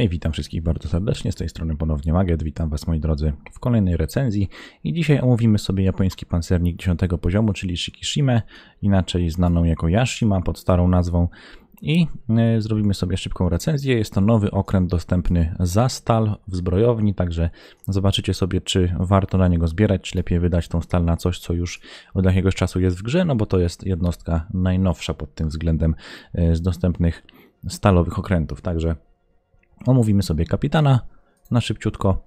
Hej, witam wszystkich bardzo serdecznie, z tej strony ponownie Maget, witam Was moi drodzy w kolejnej recenzji i dzisiaj omówimy sobie japoński pancernik 10 poziomu, czyli Shikishime, inaczej znaną jako Yashima pod starą nazwą i y, zrobimy sobie szybką recenzję. Jest to nowy okręt dostępny za stal w zbrojowni, także zobaczycie sobie, czy warto na niego zbierać, czy lepiej wydać tą stal na coś, co już od jakiegoś czasu jest w grze, no bo to jest jednostka najnowsza pod tym względem y, z dostępnych stalowych okrętów, także Omówimy sobie kapitana na szybciutko.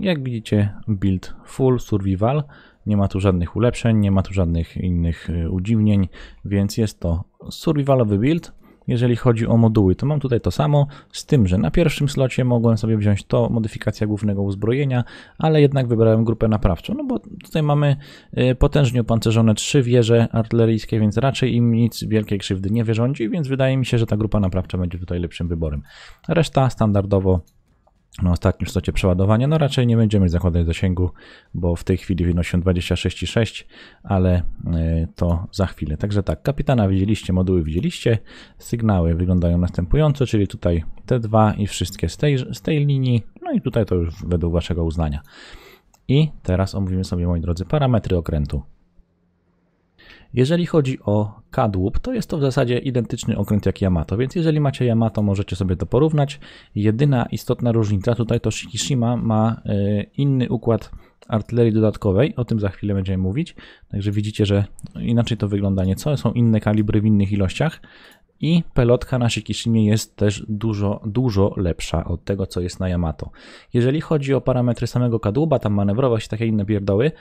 Jak widzicie, build full survival. Nie ma tu żadnych ulepszeń, nie ma tu żadnych innych y, udziwnień, więc jest to survivalowy build jeżeli chodzi o moduły, to mam tutaj to samo, z tym, że na pierwszym slocie mogłem sobie wziąć to modyfikacja głównego uzbrojenia, ale jednak wybrałem grupę naprawczą, no bo tutaj mamy y, potężnie opancerzone trzy wieże artyleryjskie, więc raczej im nic wielkiej krzywdy nie wyrządzi, więc wydaje mi się, że ta grupa naprawcza będzie tutaj lepszym wyborem. Reszta standardowo na ostatnim szczycie przeładowania, no raczej nie będziemy zakładać zasięgu, bo w tej chwili wynosi on 26,6, ale e, to za chwilę. Także tak, kapitana widzieliście, moduły widzieliście, sygnały wyglądają następująco, czyli tutaj te dwa i wszystkie z tej, z tej linii, no i tutaj to już według waszego uznania. I teraz omówimy sobie, moi drodzy, parametry okrętu. Jeżeli chodzi o kadłub, to jest to w zasadzie identyczny okręt jak Yamato, więc jeżeli macie Yamato, możecie sobie to porównać. Jedyna istotna różnica tutaj to Shikishima ma e, inny układ artylerii dodatkowej, o tym za chwilę będziemy mówić. Także widzicie, że inaczej to wygląda nieco, są inne kalibry w innych ilościach, i pelotka na Shikishimie jest też dużo, dużo lepsza od tego, co jest na Yamato. Jeżeli chodzi o parametry samego kadłuba, tam manewrowość i takie inne pierdoły,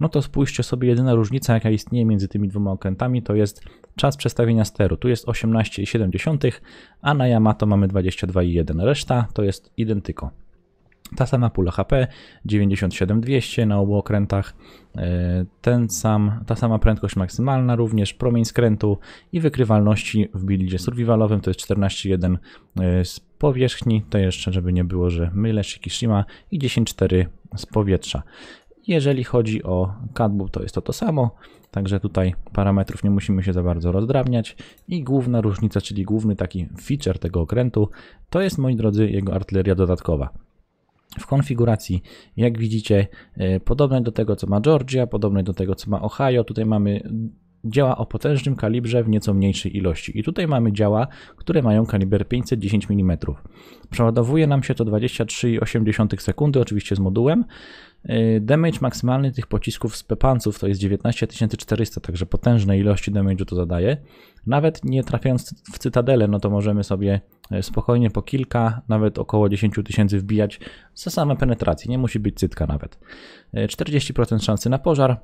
no to spójrzcie sobie, jedyna różnica, jaka istnieje między tymi dwoma okrętami, to jest czas przestawienia steru. Tu jest 18,7, a na Yamato mamy 22,1. Reszta to jest identyko. Ta sama pula HP, 97200 na obu okrętach, e, ten sam, ta sama prędkość maksymalna, również promień skrętu i wykrywalności w buildzie survivalowym to jest 14.1 e, z powierzchni, to jeszcze żeby nie było, że mylę Shikishima i 10.4 z powietrza. Jeżeli chodzi o CADBU, to jest to to samo, także tutaj parametrów nie musimy się za bardzo rozdrabniać. I główna różnica, czyli główny taki feature tego okrętu, to jest moi drodzy jego artyleria dodatkowa w konfiguracji, jak widzicie, e, podobnej do tego, co ma Georgia, podobnej do tego, co ma Ohio. Tutaj mamy działa o potężnym kalibrze w nieco mniejszej ilości. I tutaj mamy działa, które mają kaliber 510 mm. Przeładowuje nam się to 23,8 sekundy, oczywiście z modułem. Y, damage maksymalny tych pocisków z pepanców to jest 19400, także potężne ilości damage'u to zadaje. Nawet nie trafiając w cytadelę, no to możemy sobie y, spokojnie po kilka, nawet około 10 tysięcy wbijać za same penetracje, nie musi być cytka nawet. 40% y, szansy na pożar,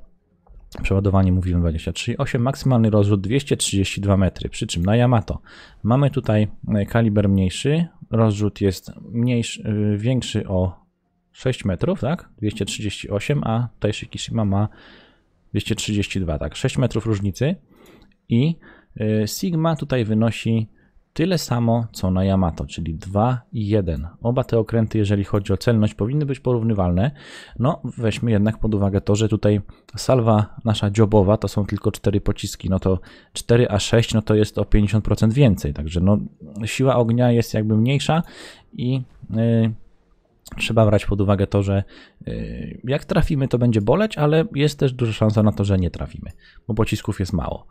Przeładowanie mówiłem 23,8, maksymalny rozrzut 232 metry, przy czym na Yamato mamy tutaj kaliber mniejszy, rozrzut jest mniejszy, większy o 6 metrów, tak? 238, a Taishi Kishima ma 232, tak? 6 metrów różnicy i y, Sigma tutaj wynosi tyle samo co na Yamato, czyli 2 i 1. Oba te okręty, jeżeli chodzi o celność, powinny być porównywalne. No, weźmy jednak pod uwagę to, że tutaj salwa nasza dziobowa to są tylko 4 pociski, no to 4 a 6 no to jest o 50% więcej, także no siła ognia jest jakby mniejsza i yy, trzeba brać pod uwagę to, że y, jak trafimy, to będzie boleć, ale jest też duża szansa na to, że nie trafimy, bo pocisków jest mało.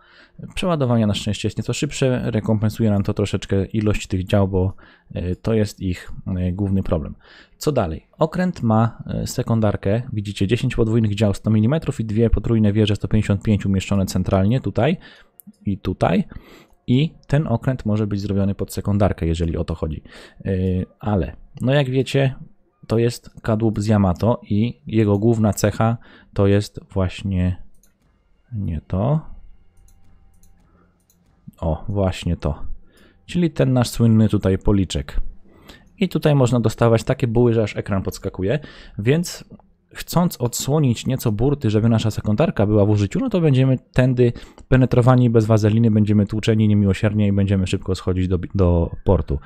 Przeładowania na szczęście jest nieco szybsze, rekompensuje nam to troszeczkę ilość tych dział, bo y, to jest ich y, główny problem. Co dalej? Okręt ma sekundarkę, widzicie 10 podwójnych dział 100 mm i dwie potrójne wieże 155 umieszczone centralnie tutaj i tutaj i ten okręt może być zrobiony pod sekundarkę, jeżeli o to chodzi. Ale, no jak wiecie, to jest kadłub z Yamato i jego główna cecha to jest właśnie nie to. O, właśnie to. Czyli ten nasz słynny tutaj policzek. I tutaj można dostawać takie buły, że aż ekran podskakuje, więc chcąc odsłonić nieco burty, żeby nasza sekundarka była w użyciu, no to będziemy tędy penetrowani bez wazeliny, będziemy tłuczeni niemiłosiernie i będziemy szybko schodzić do, do portu.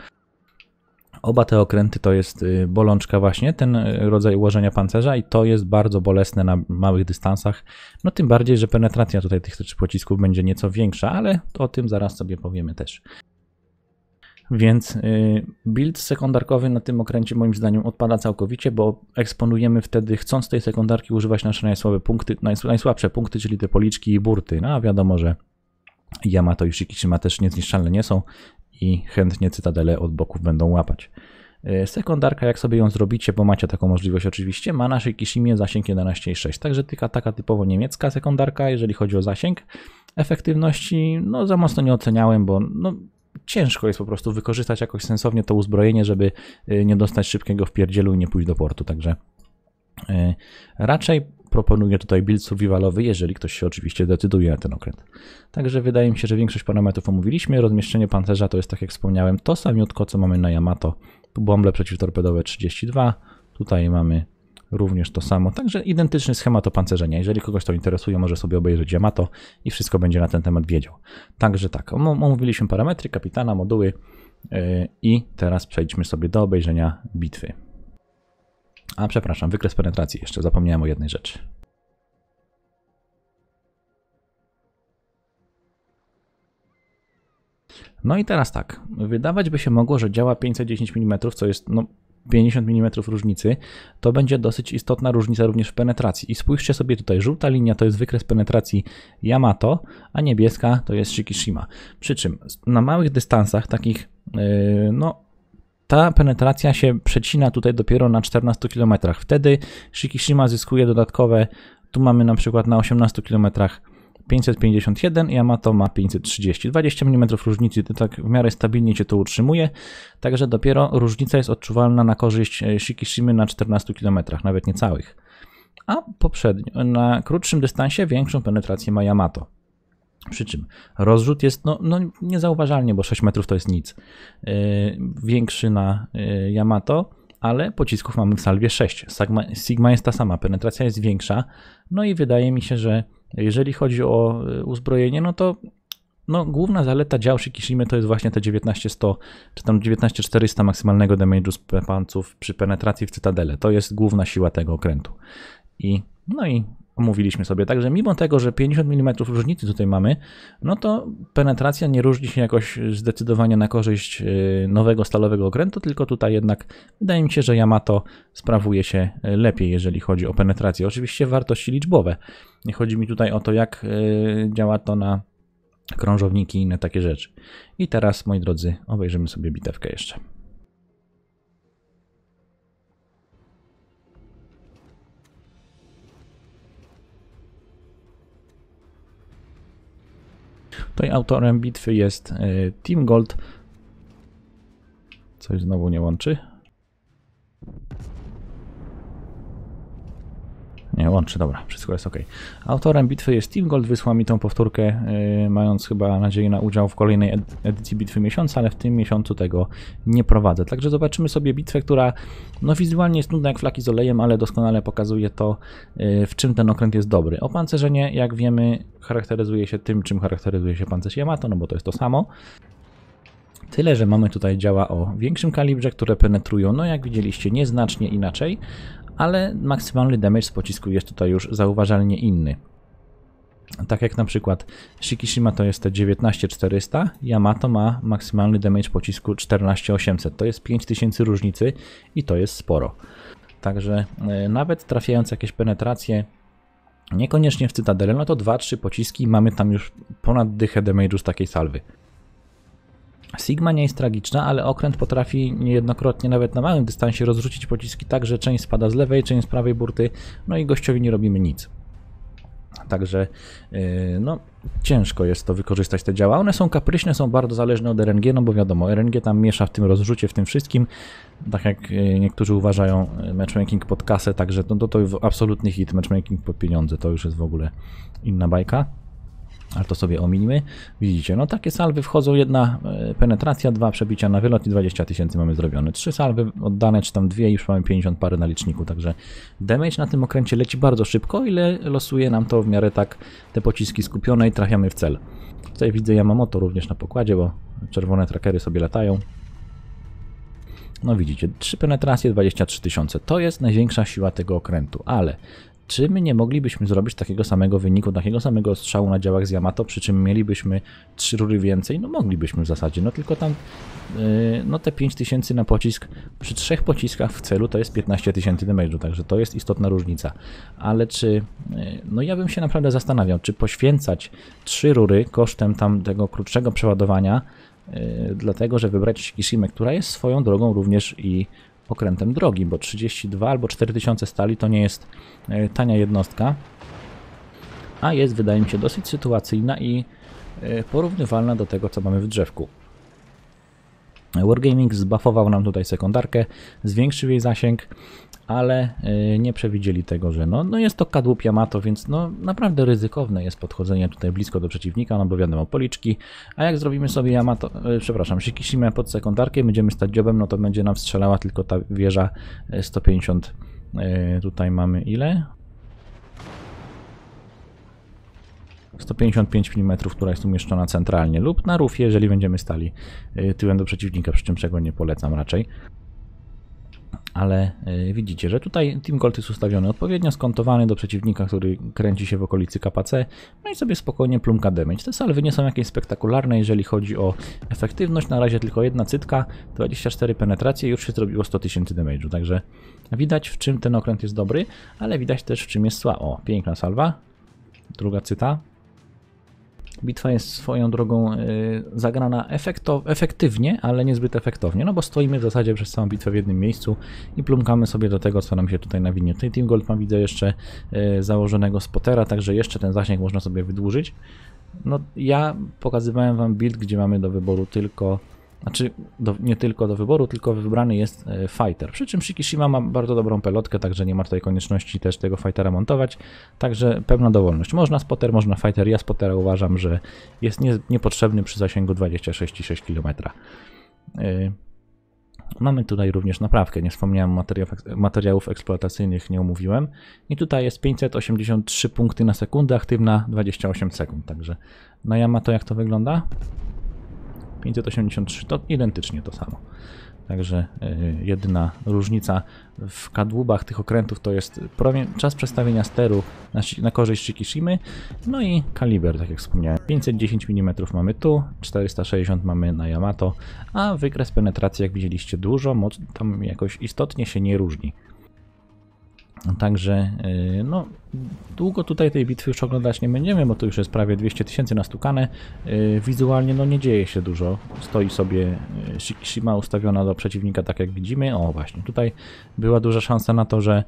Oba te okręty to jest y, bolączka właśnie, ten y, rodzaj ułożenia pancerza i to jest bardzo bolesne na małych dystansach. No tym bardziej, że penetracja tutaj tych trzech pocisków będzie nieco większa, ale o tym zaraz sobie powiemy też. Więc y, build sekundarkowy na tym okręcie moim zdaniem odpada całkowicie, bo eksponujemy wtedy, chcąc tej sekundarki używać nasze najsłabe punkty, najsłabsze punkty, czyli te policzki i burty. No a wiadomo, że Yamato i Shikishima też niezniszczalne nie są, i chętnie cytadele od boków będą łapać. E, sekundarka, jak sobie ją zrobicie, bo macie taką możliwość oczywiście, ma naszej Kishimie zasięg 11,6, także taka typowo niemiecka sekundarka, jeżeli chodzi o zasięg. Efektywności, no za mocno nie oceniałem, bo no, ciężko jest po prostu wykorzystać jakoś sensownie to uzbrojenie, żeby e, nie dostać szybkiego wpierdzielu i nie pójść do portu, także E, raczej proponuję tutaj build survivalowy, jeżeli ktoś się oczywiście decyduje na ten okręt. Także wydaje mi się, że większość parametrów omówiliśmy. Rozmieszczenie pancerza to jest, tak jak wspomniałem, to samiutko, co mamy na Yamato. Tu bomble przeciwtorpedowe 32, tutaj mamy również to samo. Także identyczny schemat opancerzenia. Jeżeli kogoś to interesuje, może sobie obejrzeć Yamato i wszystko będzie na ten temat wiedział. Także tak, omówiliśmy parametry, kapitana, moduły e, i teraz przejdźmy sobie do obejrzenia bitwy. A przepraszam, wykres penetracji jeszcze, zapomniałem o jednej rzeczy. No i teraz tak, wydawać by się mogło, że działa 510 mm, co jest no, 50 mm różnicy, to będzie dosyć istotna różnica również w penetracji. I spójrzcie sobie tutaj, żółta linia to jest wykres penetracji Yamato, a niebieska to jest Shikishima. Przy czym na małych dystansach, takich yy, no ta penetracja się przecina tutaj dopiero na 14 km. Wtedy Shikishima zyskuje dodatkowe, tu mamy na przykład na 18 km 551 Yamato ma 530. 20 mm różnicy, to tak w miarę stabilnie się to utrzymuje, także dopiero różnica jest odczuwalna na korzyść e, Shikishimy na 14 km, nawet niecałych. A poprzednio, na krótszym dystansie większą penetrację ma Yamato. Przy czym rozrzut jest no, no niezauważalnie, bo 6 metrów to jest nic. Yy, większy na yy, Yamato, ale pocisków mamy w salwie 6. Sigma, Sigma jest ta sama, penetracja jest większa. No i wydaje mi się, że jeżeli chodzi o e, uzbrojenie, no to no, główna zaleta dział Shikishimy to jest właśnie te 19100 czy tam 19400 maksymalnego damage'u z panców przy penetracji w cytadele. To jest główna siła tego okrętu. I no i omówiliśmy sobie. Także mimo tego, że 50 mm różnicy tutaj mamy, no to penetracja nie różni się jakoś zdecydowanie na korzyść y, nowego stalowego okrętu, tylko tutaj jednak wydaje mi się, że Yamato sprawuje się y, lepiej, jeżeli chodzi o penetrację. Oczywiście wartości liczbowe. Nie chodzi mi tutaj o to, jak y, działa to na krążowniki i inne takie rzeczy. I teraz, moi drodzy, obejrzymy sobie bitewkę jeszcze. Tutaj autorem bitwy jest e, Team Gold. Coś znowu nie łączy. łączy, dobra, wszystko jest ok. Autorem bitwy jest Team Gold, wysłał mi tą powtórkę, yy, mając chyba nadzieję na udział w kolejnej ed edycji bitwy miesiąca, ale w tym miesiącu tego nie prowadzę. Także zobaczymy sobie bitwę, która no wizualnie jest nudna jak flaki z olejem, ale doskonale pokazuje to, yy, w czym ten okręt jest dobry. Opancerzenie, jak wiemy, charakteryzuje się tym, czym charakteryzuje się pancerz Yamato, no bo to jest to samo. Tyle, że mamy tutaj działa o większym kalibrze, które penetrują, no jak widzieliście, nieznacznie inaczej, ale maksymalny damage z pocisku jest tutaj już zauważalnie inny. Tak jak na przykład Shikishima to jest te 19400, Yamato ma maksymalny damage pocisku 14800. To jest 5000 różnicy i to jest sporo. Także e, nawet trafiając jakieś penetracje, niekoniecznie w Cytadelę, no to 2-3 pociski mamy tam już ponad dychę damage'u z takiej salwy. Sigma nie jest tragiczna, ale okręt potrafi niejednokrotnie nawet na małym dystansie rozrzucić pociski tak, że część spada z lewej, część z prawej burty, no i gościowi nie robimy nic. Także y, no, ciężko jest to wykorzystać te działa. One są kapryśne, są bardzo zależne od RNG, no bo wiadomo, RNG tam miesza w tym rozrzucie, w tym wszystkim. Tak jak y, niektórzy uważają y, matchmaking pod kasę, także no, to, to absolutny hit, matchmaking pod pieniądze, to już jest w ogóle inna bajka ale to sobie ominimy. Widzicie, no takie salwy wchodzą, jedna e, penetracja, dwa przebicia na wylot i 20 tysięcy mamy zrobione. Trzy salwy oddane, czy tam dwie i już mamy 50 pary na liczniku, także damage na tym okręcie leci bardzo szybko, ile losuje nam to w miarę tak te pociski skupione i trafiamy w cel. Tutaj widzę Yamamoto również na pokładzie, bo czerwone trackery sobie latają. No widzicie, Trzy penetracje, 23 tysiące. To jest największa siła tego okrętu, ale czy my nie moglibyśmy zrobić takiego samego wyniku, takiego samego strzału na działach z Yamato, przy czym mielibyśmy trzy rury więcej? No moglibyśmy w zasadzie, no tylko tam y, no te 5000 na pocisk przy trzech pociskach w celu to jest 15000 tysięcy damage'u, także to jest istotna różnica. Ale czy, y, no ja bym się naprawdę zastanawiał, czy poświęcać trzy rury kosztem tam tego krótszego przeładowania, y, dlatego że wybrać Kishimę, która jest swoją drogą również i okrętem drogi, bo 32 albo 4000 stali to nie jest e, tania jednostka, a jest wydaje mi się dosyć sytuacyjna i e, porównywalna do tego co mamy w drzewku. Wargaming zbafował nam tutaj sekundarkę, zwiększył jej zasięg, ale y, nie przewidzieli tego, że no, no jest to kadłub Yamato, więc no naprawdę ryzykowne jest podchodzenie tutaj blisko do przeciwnika, no bo wiadomo, policzki, a jak zrobimy sobie Yamato, y, przepraszam, Shikishima pod sekundarkę, będziemy stać dziobem, no to będzie nam strzelała tylko ta wieża 150, y, tutaj mamy ile? 155 mm, która jest umieszczona centralnie lub na rufie, jeżeli będziemy stali tyłem do przeciwnika, przy czym czego nie polecam raczej ale e, widzicie, że tutaj Team Gold jest ustawiony odpowiednio, skontowany do przeciwnika, który kręci się w okolicy KPC, no i sobie spokojnie plumka damage. Te salwy nie są jakieś spektakularne, jeżeli chodzi o efektywność, na razie tylko jedna cytka, 24 penetracje już się zrobiło 100 tysięcy damage'u, także widać w czym ten okręt jest dobry, ale widać też w czym jest sła. O, piękna salwa, druga cyta, Bitwa jest swoją drogą y, zagrana efekto efektywnie, ale niezbyt efektownie, no bo stoimy w zasadzie przez całą bitwę w jednym miejscu i plumkamy sobie do tego, co nam się tutaj nawinie. Tutaj Team Gold ma widzę jeszcze y, założonego spotera, także jeszcze ten zasięg można sobie wydłużyć. No ja pokazywałem wam build, gdzie mamy do wyboru tylko znaczy, do, nie tylko do wyboru, tylko wybrany jest e, fighter. Przy czym Shikishima ma bardzo dobrą pelotkę, także nie ma tutaj konieczności też tego fightera montować. Także pewna dowolność. Można spotter, można fighter. Ja spottera uważam, że jest nie, niepotrzebny przy zasięgu 26,6 km. E, mamy tutaj również naprawkę, nie wspomniałem materiałów eksploatacyjnych, nie omówiłem. I tutaj jest 583 punkty na sekundę, aktywna 28 sekund, także na Yamato jak to wygląda? 583 to identycznie to samo. Także e, jedyna różnica w kadłubach tych okrętów to jest czas przestawienia steru na, na korzyść Shikishimy, no i kaliber, tak jak wspomniałem. 510 mm mamy tu, 460 mamy na Yamato, a wykres penetracji, jak widzieliście, dużo, tam jakoś istotnie się nie różni. Także y, no, długo tutaj tej bitwy już oglądać nie będziemy, bo to już jest prawie 200 tysięcy na stukane. Y, wizualnie no nie dzieje się dużo. Stoi sobie y, Shikishima ustawiona do przeciwnika tak jak widzimy. O właśnie, tutaj była duża szansa na to, że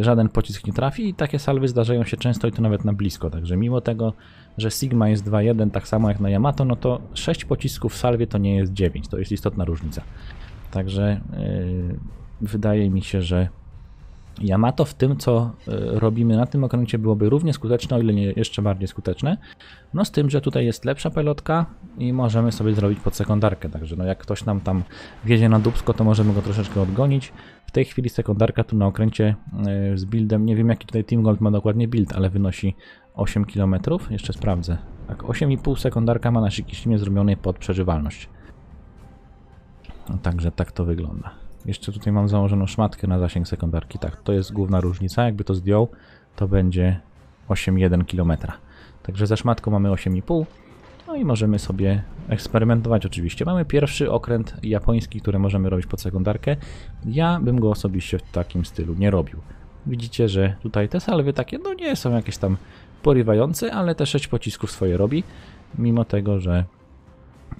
żaden pocisk nie trafi i takie salwy zdarzają się często i to nawet na blisko. Także mimo tego, że Sigma jest 2-1 tak samo jak na Yamato, no to 6 pocisków w salwie to nie jest 9. To jest istotna różnica. Także yy, wydaje mi się, że Yamato w tym, co e, robimy na tym okręcie, byłoby równie skuteczne, o ile nie jeszcze bardziej skuteczne. No z tym, że tutaj jest lepsza pelotka i możemy sobie zrobić pod sekundarkę. Także no jak ktoś nam tam wiezie na dubsko, to możemy go troszeczkę odgonić. W tej chwili sekundarka tu na okręcie e, z buildem, nie wiem jaki tutaj Team Gold ma dokładnie build, ale wynosi 8 km. Jeszcze sprawdzę. Tak, 8,5 sekundarka ma na Shikishimie zrobionej pod przeżywalność. No, także tak to wygląda. Jeszcze tutaj mam założoną szmatkę na zasięg sekundarki. Tak, to jest główna różnica. Jakby to zdjął, to będzie 8,1 km. Także za szmatką mamy 8,5 no i możemy sobie eksperymentować oczywiście. Mamy pierwszy okręt japoński, który możemy robić pod sekundarkę. Ja bym go osobiście w takim stylu nie robił. Widzicie, że tutaj te salwy takie no nie są jakieś tam porywające, ale te 6 pocisków swoje robi, mimo tego, że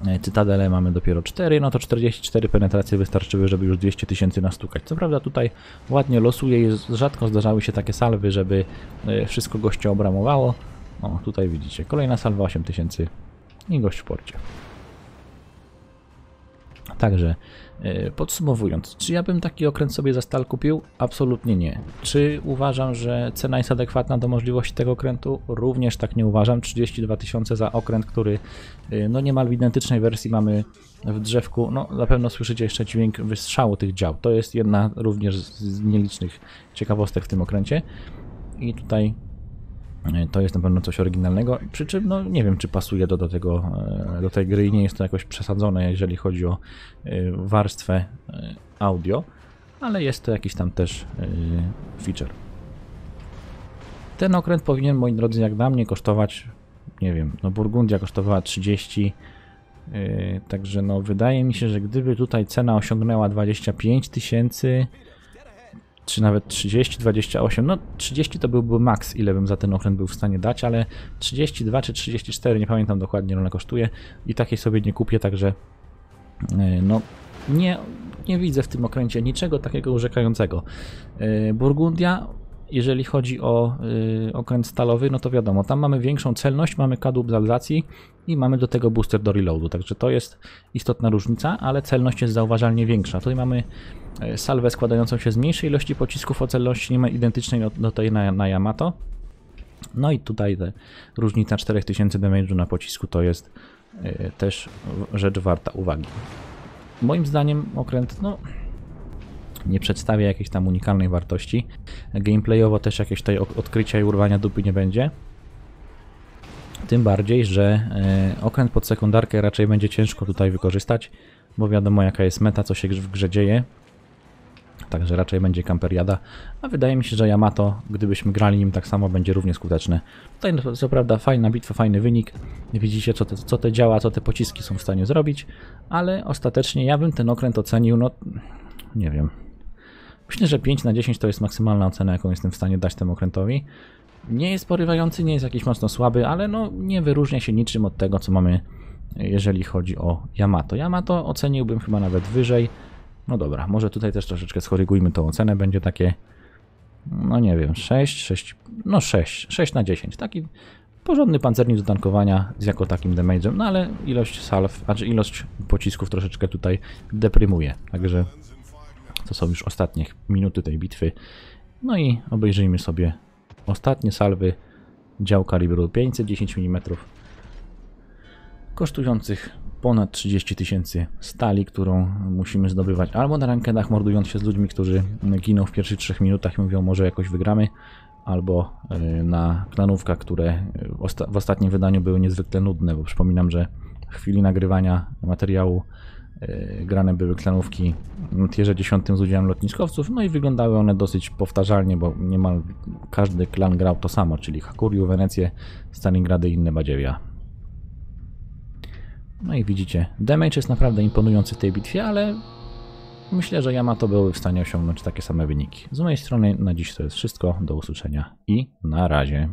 E, Cytadele mamy dopiero 4, no to 44 penetracje wystarczyły, żeby już 200 tysięcy nastukać. Co prawda tutaj ładnie losuje i rzadko zdarzały się takie salwy, żeby e, wszystko gościa obramowało. O, tutaj widzicie, kolejna salwa 8000 i gość w porcie. Także e, podsumowując, czy ja bym taki okręt sobie za stal kupił? Absolutnie nie. Czy uważam, że cena jest adekwatna do możliwości tego okrętu? Również tak nie uważam. 32 tysiące za okręt, który e, no niemal w identycznej wersji mamy w drzewku. No na pewno słyszycie jeszcze dźwięk wystrzału tych dział. To jest jedna również z nielicznych ciekawostek w tym okręcie. I tutaj E, to jest na pewno coś oryginalnego, przy czym no, nie wiem, czy pasuje to do, tego, e, do tej gry i nie jest to jakoś przesadzone, jeżeli chodzi o e, warstwę audio, ale jest to jakiś tam też feature. Ten okręt powinien, moi drodzy, jak dla mnie kosztować, nie wiem, no Burgundia kosztowała 30, także no wydaje mi się, że gdyby tutaj cena osiągnęła 25 tysięcy, czy nawet 30, 28, no 30 to byłby maks, ile bym za ten okręt był w stanie dać, ale 32 czy 34, nie pamiętam dokładnie, ona kosztuje i takiej sobie nie kupię, także e, no nie, nie widzę w tym okręcie niczego takiego urzekającego. E, Burgundia, jeżeli chodzi o e, okręt stalowy, no to wiadomo, tam mamy większą celność, mamy kadłub z Alzacji i mamy do tego booster do reloadu, także to jest istotna różnica, ale celność jest zauważalnie większa. Tutaj mamy E, salwę składającą się z mniejszej ilości pocisków o celności niemal identycznej do, no, do no tej na, na Yamato. No i tutaj te różnica 4000 damage'u na pocisku to jest e, też rzecz warta uwagi. Moim zdaniem okręt no, nie przedstawia jakiejś tam unikalnej wartości. Gameplayowo też jakieś tutaj odkrycia i urwania dupy nie będzie. Tym bardziej, że e, okręt pod sekundarkę raczej będzie ciężko tutaj wykorzystać, bo wiadomo jaka jest meta, co się w grze dzieje także raczej będzie kamperiada, a wydaje mi się, że Yamato, gdybyśmy grali nim tak samo, będzie równie skuteczny. Tutaj no, co prawda fajna bitwa, fajny wynik, widzicie co te, co te działa, co te pociski są w stanie zrobić, ale ostatecznie ja bym ten okręt ocenił, no nie wiem, myślę, że 5 na 10 to jest maksymalna ocena, jaką jestem w stanie dać temu okrętowi. Nie jest porywający, nie jest jakiś mocno słaby, ale no nie wyróżnia się niczym od tego, co mamy jeżeli chodzi o Yamato. Yamato oceniłbym chyba nawet wyżej, no dobra, może tutaj też troszeczkę skorygujmy tą ocenę, będzie takie, no nie wiem, 6, 6, no 6, 6 na 10. Taki porządny pancernik do tankowania z jako takim damage'em, no ale ilość salw, czy znaczy ilość pocisków troszeczkę tutaj deprymuje, także to są już ostatnie minuty tej bitwy. No i obejrzyjmy sobie ostatnie salwy dział kalibru 510 mm kosztujących ponad 30 tysięcy stali, którą musimy zdobywać albo na rankedach mordując się z ludźmi, którzy giną w pierwszych 3 minutach i mówią może jakoś wygramy, albo e, na klanówkach, które e, w ostatnim wydaniu były niezwykle nudne, bo przypominam, że w chwili nagrywania materiału e, grane były klanówki na tierze 10 z udziałem lotniskowców, no i wyglądały one dosyć powtarzalnie, bo niemal każdy klan grał to samo, czyli Hakuriu, Wenecję, Stalingrady i inne badziewia. No i widzicie, damage jest naprawdę imponujący w tej bitwie, ale myślę, że Yamato byłby w stanie osiągnąć takie same wyniki. Z mojej strony na dziś to jest wszystko, do usłyszenia i na razie.